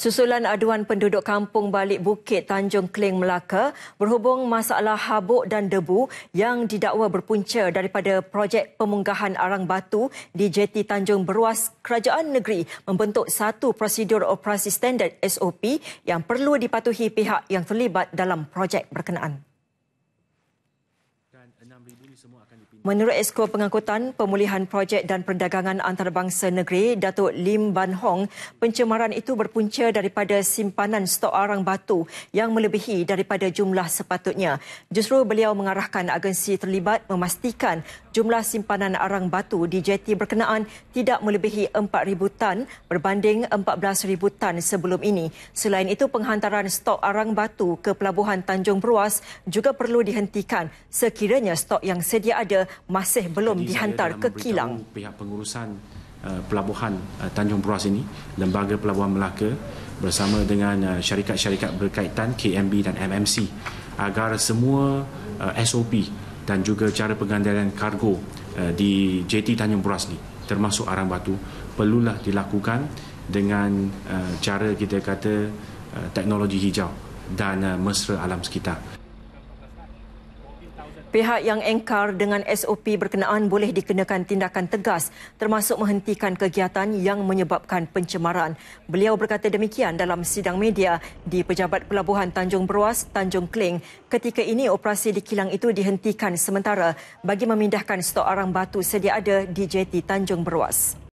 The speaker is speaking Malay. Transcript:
Susulan aduan penduduk kampung Balik Bukit Tanjung Kling Melaka berhubung masalah habuk dan debu yang didakwa berpunca daripada projek pemunggahan arang batu di JT Tanjung Beruas Kerajaan Negeri membentuk satu prosedur operasi standard SOP yang perlu dipatuhi pihak yang terlibat dalam projek berkenaan. Menurut Esko Pengangkutan Pemulihan Projek dan Perdagangan Antarabangsa Negeri, Datuk Lim Ban Hong, pencemaran itu berpunca daripada simpanan stok arang batu yang melebihi daripada jumlah sepatutnya. Justru beliau mengarahkan agensi terlibat memastikan jumlah simpanan arang batu di jeti berkenaan tidak melebihi 4,000 tan berbanding 14,000 tan sebelum ini. Selain itu, penghantaran stok arang batu ke Pelabuhan Tanjung Beruas juga perlu dihentikan sekiranya stok yang sedia ada masih belum Jadi dihantar ke kilang. Pihak pengurusan eh, Pelabuhan eh, Tanjung Beruas ini, Lembaga Pelabuhan Melaka bersama dengan eh, syarikat-syarikat berkaitan KMB dan MMC agar semua uh, SOP dan juga cara pengandalan kargo uh, di JT Tanjung Buras ni termasuk arang batu perlulah dilakukan dengan uh, cara kita kata uh, teknologi hijau dan uh, mesra alam sekitar. Pihak yang engkar dengan SOP berkenaan boleh dikenakan tindakan tegas termasuk menghentikan kegiatan yang menyebabkan pencemaran. Beliau berkata demikian dalam sidang media di Pejabat Pelabuhan Tanjung Beruas, Tanjung Kling. Ketika ini operasi di kilang itu dihentikan sementara bagi memindahkan stok arang batu sedia ada di JT Tanjung Beruas.